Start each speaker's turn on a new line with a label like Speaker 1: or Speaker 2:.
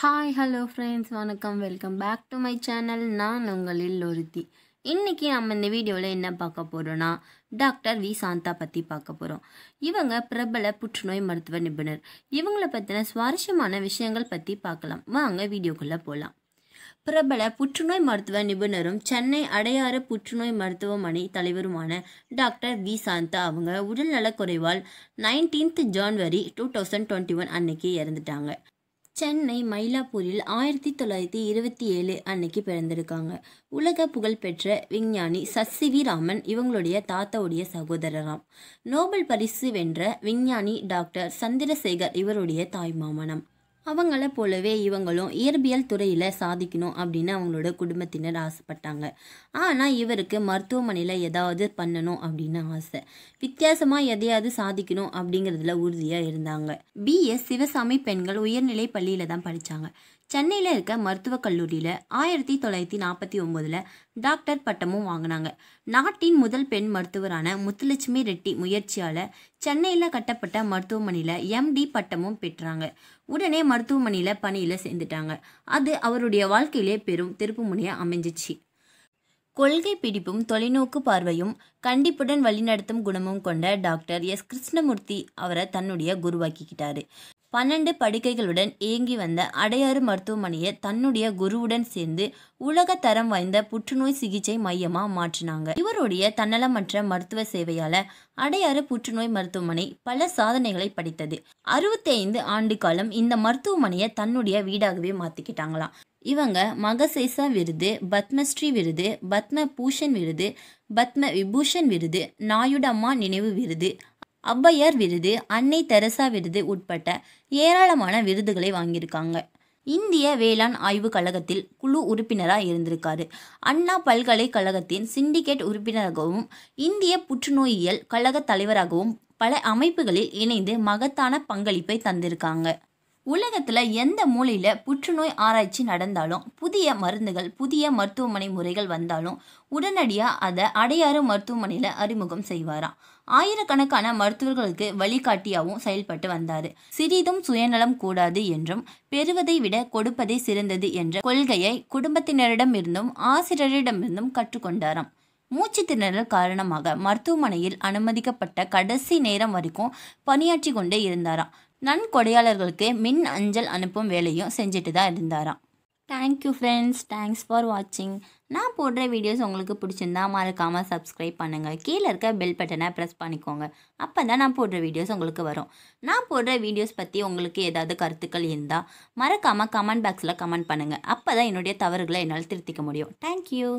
Speaker 1: hi hello friends வணக்கம் welcome back to my channel நான் உங்களில் ஒருத்தி இன்றைக்கி நம்ம இந்த வீடியோவில் என்ன பார்க்க போகிறோன்னா டாக்டர் வி சாந்தா பற்றி பார்க்க போகிறோம் இவங்க பிரபல புற்றுநோய் மருத்துவ நிபுணர் இவங்களை பற்றின சுவாரஸ்யமான விஷயங்கள் பற்றி பார்க்கலாம் வாங்க வீடியோக்குள்ளே போகலாம் பிரபல புற்றுநோய் மருத்துவ நிபுணரும் சென்னை அடையாறு புற்றுநோய் மருத்துவமனை தலைவருமான டாக்டர் வி சாந்தா அவங்க உடல்நலக் குறைவால் nineteenth January two thousand twenty one அன்னைக்கு இறந்துட்டாங்க சென்னை மயிலாப்பூரில் ஆயிரத்தி தொள்ளாயிரத்தி இருபத்தி ஏழு அன்னைக்கு பிறந்திருக்காங்க உலக புகழ்பெற்ற விஞ்ஞானி சசிவி ராமன் இவங்களுடைய தாத்தாவுடைய சகோதரராம் நோபல் பரிசு வென்ற விஞ்ஞானி டாக்டர் சந்திரசேகர் இவருடைய தாய் மாமனம் அவங்கள போலவே இவங்களும் இயற்பியல் துறையில் சாதிக்கணும் அப்படின்னு அவங்களோட குடும்பத்தினர் ஆசைப்பட்டாங்க ஆனால் இவருக்கு மருத்துவமனையில் ஏதாவது பண்ணணும் அப்படின்னு ஆசை வித்தியாசமாக எதையாவது சாதிக்கணும் அப்படிங்கிறதுல உறுதியாக இருந்தாங்க பிஎஸ் சிவசாமி பெண்கள் உயர்நிலை பள்ளியில் தான் படித்தாங்க சென்னையில் இருக்க மருத்துவக் கல்லூரியில் ஆயிரத்தி தொள்ளாயிரத்தி நாற்பத்தி ஒம்போதில் டாக்டர் பட்டமும் வாங்கினாங்க நாட்டின் முதல் பெண் மருத்துவரான முத்துலட்சுமி ரெட்டி முயற்சியால் சென்னையில் கட்டப்பட்ட மருத்துவமனையில் எம்டி பட்டமும் பெற்றாங்க உடனே மருத்துவமனையில் பணியில் சேர்ந்துட்டாங்க அது அவருடைய வாழ்க்கையிலே பெரும் திருப்புமுனையாக அமைஞ்சிச்சு கொள்கை பிடிப்பும் தொலைநோக்கு பார்வையும் கண்டிப்புடன் வழிநடத்தும் குணமும் கொண்ட டாக்டர் எஸ் கிருஷ்ணமூர்த்தி அவரை தன்னுடைய குருவாக்கிக்கிட்டாரு பன்னெண்டு படுக்கைகளுடன் இயங்கி வந்த அடையாறு மருத்துவமனையை தன்னுடைய குருவுடன் சேர்ந்து உலக தரம் வாய்ந்த புற்றுநோய் சிகிச்சை மையமா மாற்றினாங்க இவருடைய தன்னலமற்ற மருத்துவ சேவையால அடையாறு புற்றுநோய் மருத்துவமனை பல சாதனைகளை படித்தது அறுபத்தி ஐந்து ஆண்டு காலம் இந்த மருத்துவமனையை தன்னுடைய வீடாகவே மாத்திக்கிட்டாங்களாம் இவங்க மகசேசா விருது பத்மஸ்ரீ விருது பத்ம பூஷன் விருது பத்ம விபூஷன் விருது நாயுடம்மா நினைவு விருது ஔவையார் விருது அன்னை தெரசா விருது உட்பட்ட ஏராளமான விருதுகளை வாங்கியிருக்காங்க இந்திய வேளாண் ஆய்வு கழகத்தில் குழு உறுப்பினராக இருந்திருக்காரு அண்ணா பல்கலைக்கழகத்தின் சிண்டிகேட் உறுப்பினராகவும் இந்திய புற்றுநோயியல் கழக தலைவராகவும் பல அமைப்புகளில் இணைந்து மகத்தான பங்களிப்பை தந்திருக்காங்க உலகத்தில் எந்த மூலையில் புற்றுநோய் ஆராய்ச்சி நடந்தாலும் புதிய மருந்துகள் புதிய மருத்துவமனை முறைகள் வந்தாலும் உடனடியாக அதை அடையாறு மருத்துவமனையில் அறிமுகம் செய்வாராம் ஆயிரக்கணக்கான மருத்துவர்களுக்கு வழிகாட்டியாகவும் செயல்பட்டு வந்தார் சிறிதும் சுயநலம் கூடாது என்றும் பெறுவதை விட கொடுப்பதே சிறந்தது என்ற கொள்கையை குடும்பத்தினரிடமிருந்தும் ஆசிரியரிடமிருந்தும் கற்றுக்கொண்டாராம் மூச்சு திணறல் காரணமாக மருத்துவமனையில் அனுமதிக்கப்பட்ட கடைசி நேரம் வரைக்கும் பணியாற்றி கொண்டே இருந்தாராம் நன்கொடையாளர்களுக்கு மின் அஞ்சல் அனுப்பும் வேலையும் செஞ்சுட்டு தான் இருந்தாராம் தேங்க்யூ ஃப்ரெண்ட்ஸ் தேங்க்ஸ் ஃபார் வாட்சிங் நான் போடுற வீடியோஸ் உங்களுக்கு பிடிச்சிருந்தா மறக்காமல் சப்ஸ்கிரைப் பண்ணுங்கள் கீழே இருக்க பெல் பட்டனை ப்ரெஸ் பண்ணிக்கோங்க அப்போ தான் நான் போடுற வீடியோஸ் உங்களுக்கு வரும் நான் போடுற வீடியோஸ் பற்றி உங்களுக்கு ஏதாவது கருத்துக்கள் இருந்தால் மறக்காமல் கமெண்ட் பாக்ஸில் கமெண்ட் பண்ணுங்கள் அப்போ தான் என்னுடைய தவறுகளை என்னால் திருத்திக்க முடியும் தேங்க்யூ